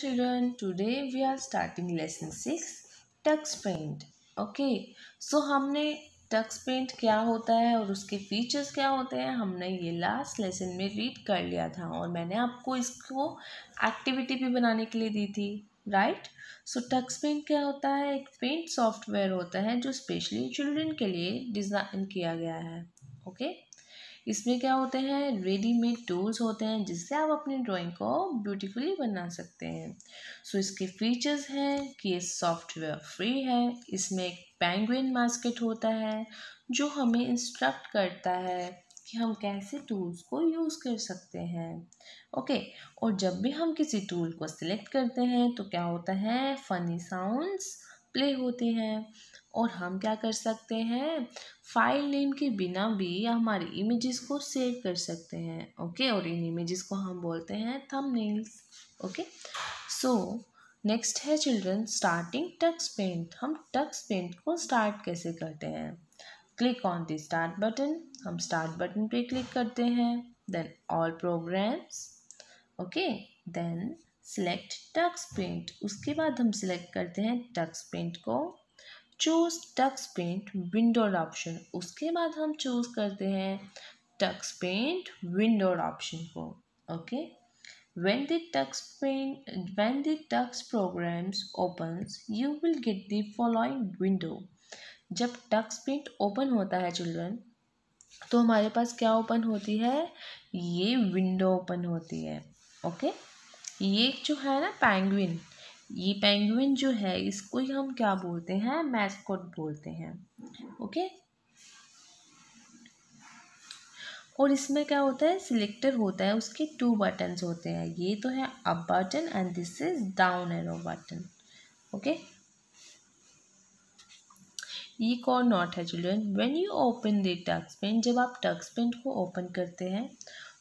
children today we are starting lesson 6 Tux Paint okay so हमने Tux paint क्या होता है और उसके फीचर्स क्या होते हैं हमने ये लास्ट लेसन में रीड कर लिया था और मैंने आपको इसको एक्टिविटी भी बनाने के लिए दी थी राइट सो टक्स पेंट क्या होता है एक पेंट सॉफ्टवेयर होता है जो स्पेशली चिल्ड्रन के लिए डिज़ाइन किया गया है ओके okay? इसमें क्या होते हैं रेडीमेड टूल्स होते हैं जिससे आप अपनी ड्राइंग को ब्यूटीफुली बना सकते हैं सो so, इसके फीचर्स हैं कि ये सॉफ्टवेयर फ्री है इसमें एक पैंग्विन मास्केट होता है जो हमें इंस्ट्रक्ट करता है कि हम कैसे टूल्स को यूज़ कर सकते हैं ओके और जब भी हम किसी टूल को सिलेक्ट करते हैं तो क्या होता है फ़नी साउंड्स प्ले होते हैं और हम क्या कर सकते हैं फाइल नेम के बिना भी हमारी इमेजेस को सेव कर सकते हैं ओके और इन इमेजेस को हम बोलते हैं थंबनेल्स ओके सो नेक्स्ट है चिल्ड्रन स्टार्टिंग टक्स पेंट हम टक्स पेंट को स्टार्ट कैसे करते हैं click on the start button हम स्टार्ट बटन पे क्लिक करते हैं then all programs okay then select Tux Paint उसके बाद हम सिलेक्ट करते हैं टक्स पेंट को choose Tux Paint windowed option उसके बाद हम चूज करते हैं टक्स पेंट विंडोड ऑप्शन को okay when the Tux paint when the Tux programs opens you will get the following window जब टक्स पेंट ओपन होता है चिल्ड्रन तो हमारे पास क्या ओपन होती है ये विंडो ओपन होती है ओके ये जो है ना पैंगविन ये पेंगुइन जो है इसको ही हम क्या बोलते हैं मैस्कोट बोलते हैं ओके और इसमें क्या होता है सिलेक्टर होता है उसके टू बटन्स होते हैं ये तो है up button and this is down arrow button okay ये कौन नॉट है children when you open the Tux Paint जब आप टक्स पेंट को ओपन करते हैं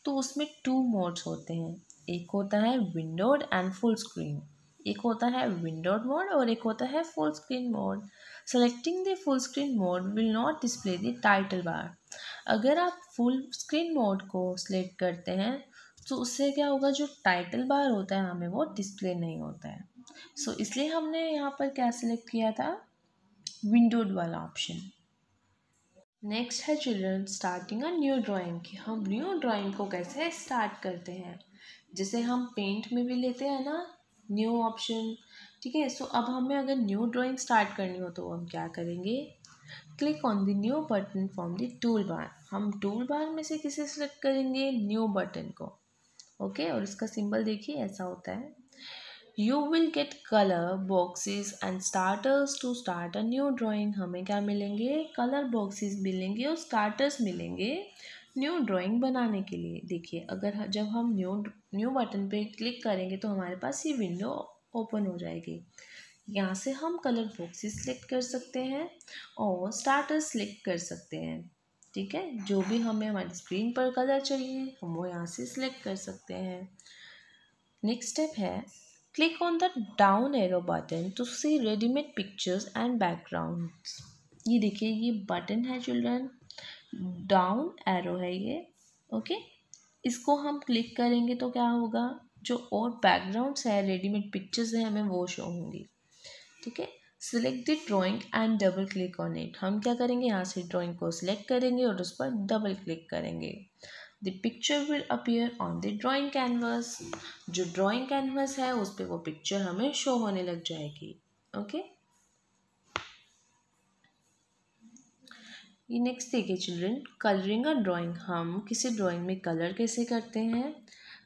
तो उसमें टू मोड्स होते हैं एक होता है विंडोड एंड फुल स्क्रीन एक होता है विंडोड मोड और एक होता है full screen mode selecting the full screen mode will not display the title bar अगर आप फुल स्क्रीन मोड को सिलेक्ट करते हैं तो उससे क्या होगा जो टाइटल बार होता है हमें वो डिस्प्ले नहीं होता है सो so, इसलिए हमने यहाँ पर क्या सिलेक्ट किया था विंडोड वाला ऑप्शन नेक्स्ट है children starting a new drawing की हम न्यू ड्राइंग को कैसे स्टार्ट करते हैं जैसे हम पेंट में भी लेते हैं ना न्यू ऑप्शन ठीक है सो अब हमें अगर न्यू ड्राइंग स्टार्ट करनी हो तो हम क्या करेंगे click on the new button from the toolbar हम टूल बार में से किसे सेलेक्ट करेंगे न्यू बटन को ओके okay? और इसका सिंबल देखिए ऐसा होता है you will get colour boxes and starters to start a new drawing हमें क्या मिलेंगे कलर बॉक्सेस मिलेंगे और स्टार्टर्स मिलेंगे न्यू ड्राइंग बनाने के लिए देखिए अगर जब हम न्यू न्यू बटन पे क्लिक करेंगे तो हमारे पास ये विंडो ओपन हो जाएगी यहाँ से हम कलर बॉक्सेस सिलेक्ट कर सकते हैं और स्टार्टर सिलेक्ट कर सकते हैं ठीक है जो भी हमें हमारी स्क्रीन पर कलर चाहिए हम वो यहाँ से सिलेक्ट कर सकते हैं नेक्स्ट स्टेप है click on the down arrow button to see readymade pictures and backgrounds ये देखिए ये बटन है चिल्ड्रन डाउन एरो है ये ओके इसको हम क्लिक करेंगे तो क्या होगा जो और बैकग्राउंड्स है रेडीमेड पिक्चर्स हैं हमें वो शो होंगी ठीक है select the drawing and double click on it हम क्या करेंगे यहाँ से ड्राइंग को सिलेक्ट करेंगे और उस पर डबल क्लिक करेंगे the picture will appear on the drawing canvas जो ड्राइंग कैनवास है उस पर वो पिक्चर हमें शो होने लग जाएगी ओके okay? ये नेक्स्ट देखिए चिल्ड्रेन कलरिंग और ड्राइंग हम किसी ड्राइंग में कलर कैसे करते हैं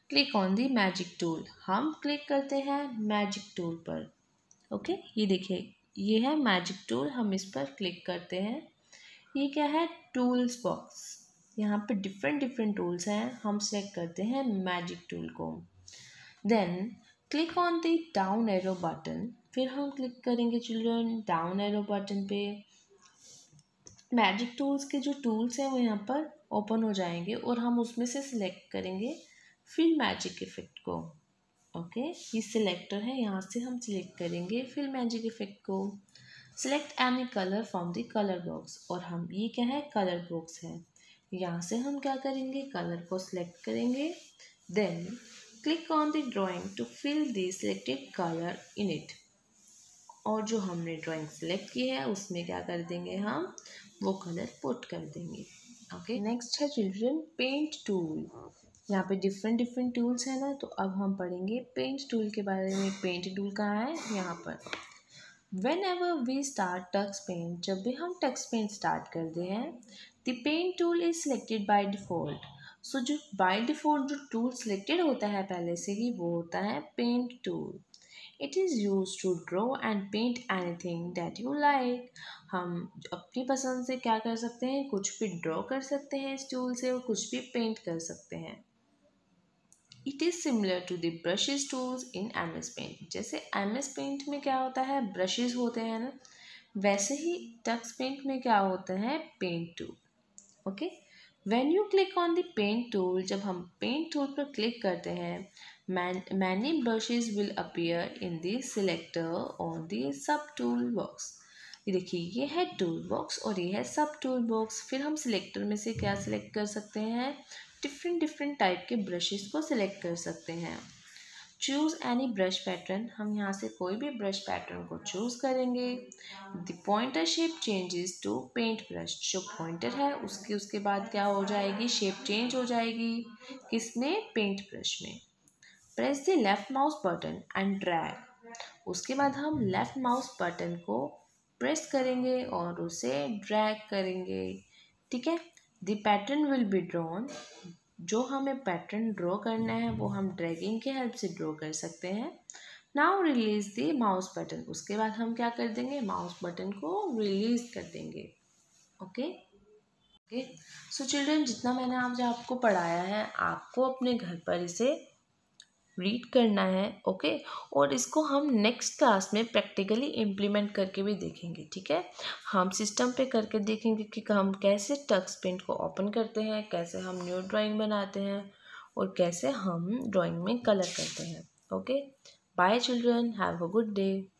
click on the magic tool हम क्लिक करते हैं मैजिक टूल पर ओके ये देखिए ये है मैजिक टूल हम इस पर क्लिक करते हैं ये क्या है टूल्स बॉक्स यहाँ पे डिफरेंट डिफरेंट टूल्स हैं हम सेलेक्ट करते हैं मैजिक टूल को then click on the down arrow button फिर हम क्लिक करेंगे चिल्ड्रन डाउन एरो बटन पे मैजिक टूल्स के जो टूल्स हैं वो यहाँ पर ओपन हो जाएंगे और हम उसमें से सिलेक्ट करेंगे फिल मैजिक इफ़ेक्ट को ओके ये सिलेक्टर है यहाँ से हम सिलेक्ट करेंगे फिल मैजिक इफ़ेक्ट को select any colour from the colour box और हम ये क्या है कलर बॉक्स है यहाँ से हम क्या करेंगे कलर को सिलेक्ट करेंगे then click on the drawing to fill the selected colour in it और जो हमने ड्राइंग सेलेक्ट की है उसमें क्या कर देंगे हम वो कलर पुट कर देंगे ओके नेक्स्ट है चिल्ड्रन पेंट टूल यहाँ पे डिफरेंट डिफरेंट टूल्स हैं ना तो अब हम पढ़ेंगे पेंट टूल के बारे में पेंट टूल कहाँ है यहाँ पर whenever we start Tux Paint जब भी हम टक्स पेंट स्टार्ट करते हैं the paint tool is selected by default so जो बाय डिफ़ॉल्ट जो टूल सिलेक्टेड होता है पहले से ही वो होता है paint tool is use to draw and paint anything that you like हम अपनी पसंद से क्या कर सकते हैं कुछ भी ड्रॉ कर सकते हैं इस टूल से और कुछ भी पेंट कर सकते हैं it is similar to the brushes tools in M S Paint जैसे एम एस पेंट में क्या होता है ब्रशेज होते हैं ना वैसे ही टक्स पेंट में क्या होते हैं paint tool okay okay? When you click on the paint tool जब हम पेंट टूल पर क्लिक करते हैं many brushes will appear in the selector on the sub tool box ये देखिए ये है टूल बॉक्स और ये है सब टूल बॉक्स फिर हम सिलेक्टर में से क्या सिलेक्ट कर सकते हैं डिफरेंट डिफरेंट टाइप के ब्रशेज को सिलेक्ट कर सकते हैं चूज़ एनी ब्रश पैटर्न हम यहाँ से कोई भी ब्रश पैटर्न को चूज़ करेंगे the pointer shape changes to paint brush जो पॉइंटर है उसकी उसके बाद क्या हो जाएगी शेप चेंज हो जाएगी किसने पेंट ब्रश में press the left mouse button and drag उसके बाद हम लेफ़्ट माउस बटन को प्रेस करेंगे और उसे ड्रैग करेंगे ठीक है the pattern will be drawn जो हमें पैटर्न ड्रॉ करना है वो हम ड्रैगिंग के हेल्प से ड्रॉ कर सकते हैं now release the mouse button उसके बाद हम क्या कर देंगे माउस बटन को रिलीज कर देंगे ओके ओके सो चिल्ड्रेन जितना मैंने आज आपको पढ़ाया है आपको अपने घर पर इसे रीड करना है ओके और इसको हम नेक्स्ट क्लास में प्रैक्टिकली इम्प्लीमेंट करके भी देखेंगे ठीक है हम सिस्टम पे करके देखेंगे कि हम कैसे टक्स पेंट को ओपन करते हैं कैसे हम न्यू ड्राइंग बनाते हैं और कैसे हम ड्राइंग में कलर करते हैं okay bye children have a good day